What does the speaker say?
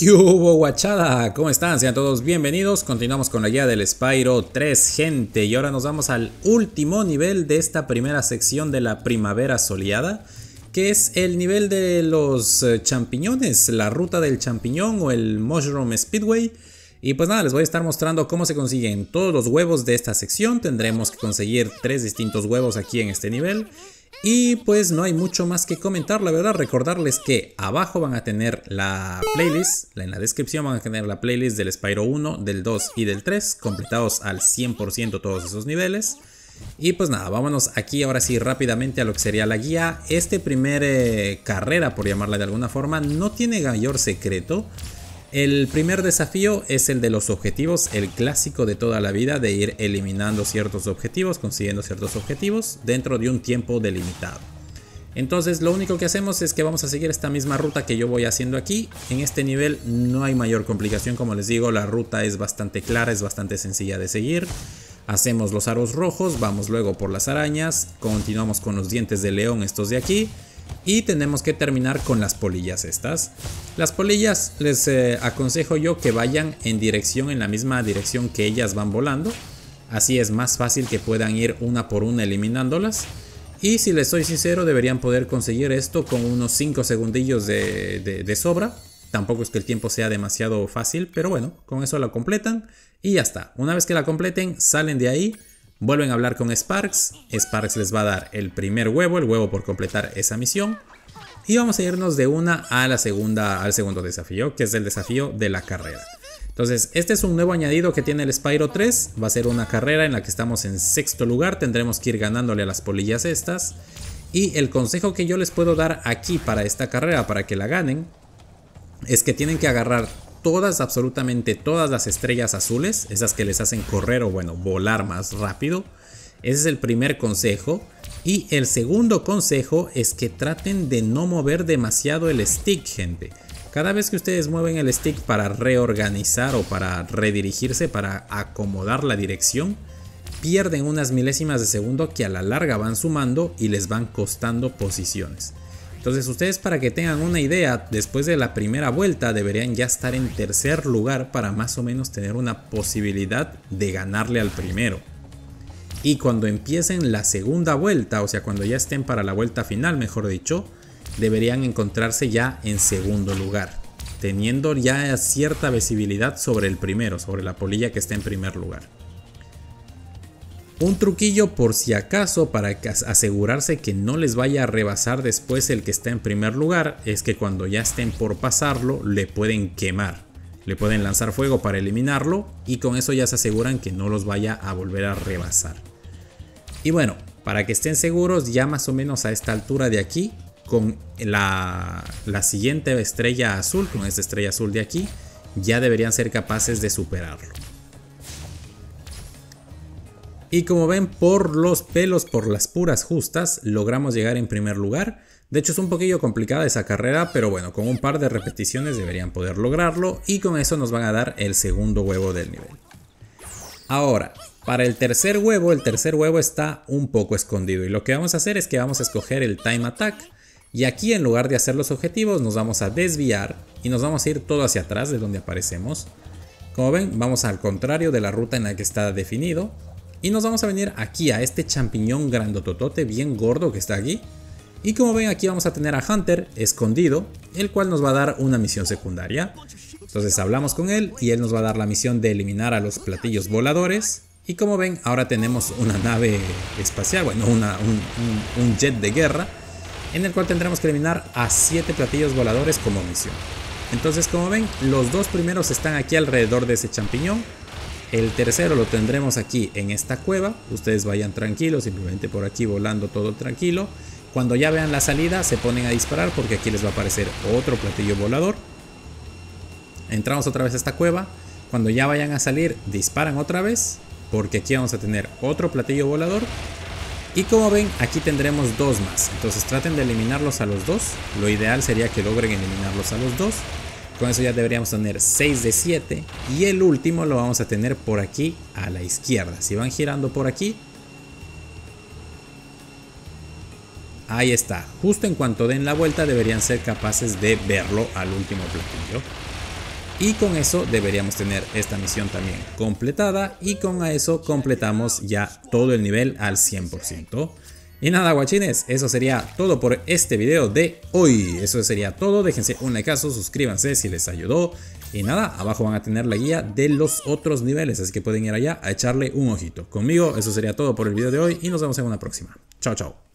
¿Qué hubo, guachada? ¿Cómo están? Sean todos bienvenidos. Continuamos con la guía del Spyro 3, gente. Y ahora nos vamos al último nivel de esta primera sección de la primavera soleada, que es el nivel de los eh, champiñones, la ruta del champiñón o el Mushroom Speedway. Y pues nada, les voy a estar mostrando cómo se consiguen todos los huevos de esta sección. Tendremos que conseguir tres distintos huevos aquí en este nivel. Y pues no hay mucho más que comentar, la verdad, recordarles que abajo van a tener la playlist, en la descripción van a tener la playlist del Spyro 1, del 2 y del 3, completados al 100% todos esos niveles. Y pues nada, vámonos aquí ahora sí rápidamente a lo que sería la guía. Este primer eh, carrera, por llamarla de alguna forma, no tiene mayor secreto. El primer desafío es el de los objetivos, el clásico de toda la vida de ir eliminando ciertos objetivos, consiguiendo ciertos objetivos dentro de un tiempo delimitado. Entonces lo único que hacemos es que vamos a seguir esta misma ruta que yo voy haciendo aquí. En este nivel no hay mayor complicación, como les digo, la ruta es bastante clara, es bastante sencilla de seguir. Hacemos los aros rojos, vamos luego por las arañas, continuamos con los dientes de león estos de aquí y tenemos que terminar con las polillas estas. Las polillas les eh, aconsejo yo que vayan en dirección, en la misma dirección que ellas van volando. Así es más fácil que puedan ir una por una eliminándolas. Y si les soy sincero, deberían poder conseguir esto con unos 5 segundillos de, de sobra. Tampoco es que el tiempo sea demasiado fácil, pero bueno, con eso la completan y ya está. Una vez que la completen, salen de ahí Vuelven a hablar con Sparks. Sparks les va a dar el primer huevo, el huevo por completar esa misión. Y vamos a irnos de una a la segunda, al segundo desafío, que es el desafío de la carrera. Entonces, este es un nuevo añadido que tiene el Spyro 3. Va a ser una carrera en la que estamos en sexto lugar. Tendremos que ir ganándole a las polillas estas. Y el consejo que yo les puedo dar aquí para esta carrera, para que la ganen, es que tienen que agarrar todas, absolutamente todas las estrellas azules, esas que les hacen correr o bueno, volar más rápido. Ese es el primer consejo. Y el segundo consejo es que traten de no mover demasiado el stick, gente. Cada vez que ustedes mueven el stick para reorganizar o para redirigirse, para acomodar la dirección, pierden unas milésimas de segundo que a la larga van sumando y les van costando posiciones. Entonces ustedes para que tengan una idea, después de la primera vuelta deberían ya estar en tercer lugar para más o menos tener una posibilidad de ganarle al primero. Y cuando empiecen la segunda vuelta, o sea cuando ya estén para la vuelta final mejor dicho, deberían encontrarse ya en segundo lugar, teniendo ya cierta visibilidad sobre el primero, sobre la polilla que está en primer lugar. Un truquillo por si acaso para asegurarse que no les vaya a rebasar después el que está en primer lugar es que cuando ya estén por pasarlo le pueden quemar. Le pueden lanzar fuego para eliminarlo y con eso ya se aseguran que no los vaya a volver a rebasar. Y bueno, para que estén seguros ya más o menos a esta altura de aquí, con la, la siguiente estrella azul, con esta estrella azul de aquí, ya deberían ser capaces de superarlo. Y como ven, por los pelos, por las puras justas, logramos llegar en primer lugar. De hecho es un poquillo complicada esa carrera, pero bueno, con un par de repeticiones deberían poder lograrlo y con eso nos van a dar el segundo huevo del nivel. Ahora, para el tercer huevo, el tercer huevo está un poco escondido y lo que vamos a hacer es que vamos a escoger el Time Attack y aquí en lugar de hacer los objetivos nos vamos a desviar y nos vamos a ir todo hacia atrás de donde aparecemos. Como ven, vamos al contrario de la ruta en la que está definido y nos vamos a venir aquí a este champiñón grandototote bien gordo que está aquí. Y como ven aquí vamos a tener a Hunter escondido, el cual nos va a dar una misión secundaria. Entonces hablamos con él y él nos va a dar la misión de eliminar a los platillos voladores. Y como ven ahora tenemos una nave espacial, bueno un, un jet de guerra, en el cual tendremos que eliminar a 7 platillos voladores como misión. Entonces como ven los dos primeros están aquí alrededor de ese champiñón el tercero lo tendremos aquí en esta cueva. Ustedes vayan tranquilos, simplemente por aquí volando todo tranquilo. Cuando ya vean la salida se ponen a disparar porque aquí les va a aparecer otro platillo volador. Entramos otra vez a esta cueva. Cuando ya vayan a salir disparan otra vez porque aquí vamos a tener otro platillo volador. Y como ven aquí tendremos dos más. Entonces traten de eliminarlos a los dos. Lo ideal sería que logren eliminarlos a los dos. Con eso ya deberíamos tener 6 de 7. Y el último lo vamos a tener por aquí a la izquierda. Si van girando por aquí. Ahí está. Justo en cuanto den la vuelta deberían ser capaces de verlo al último platillo. Y con eso deberíamos tener esta misión también completada. Y con eso completamos ya todo el nivel al 100%. Y nada guachines, eso sería todo por este video de hoy. Eso sería todo, déjense un likeazo, suscríbanse si les ayudó. Y nada, abajo van a tener la guía de los otros niveles, así que pueden ir allá a echarle un ojito. Conmigo eso sería todo por el video de hoy y nos vemos en una próxima. Chao, chao.